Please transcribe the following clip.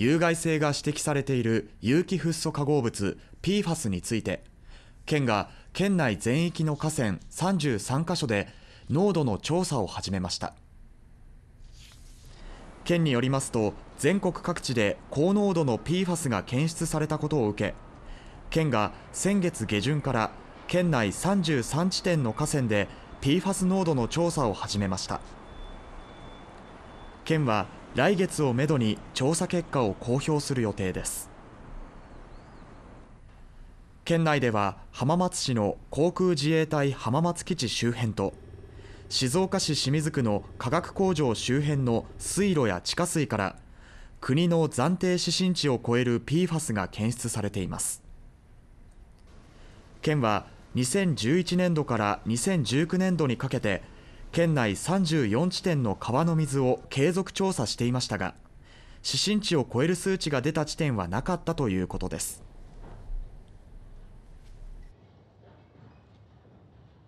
有害性が指摘されている有機フッ素化合物 PFAS について県が県内全域の河川33カ所で濃度の調査を始めました県によりますと全国各地で高濃度の PFAS が検出されたことを受け県が先月下旬から県内33地点の河川で PFAS 濃度の調査を始めました県は来月をめどに調査結果を公表する予定です県内では浜松市の航空自衛隊浜松基地周辺と静岡市清水区の化学工場周辺の水路や地下水から国の暫定指針値を超える PFAS が検出されています県は2011年度から2019年度にかけて県内34地点の川の水を継続調査していましたが指針値を超える数値が出た地点はなかったということです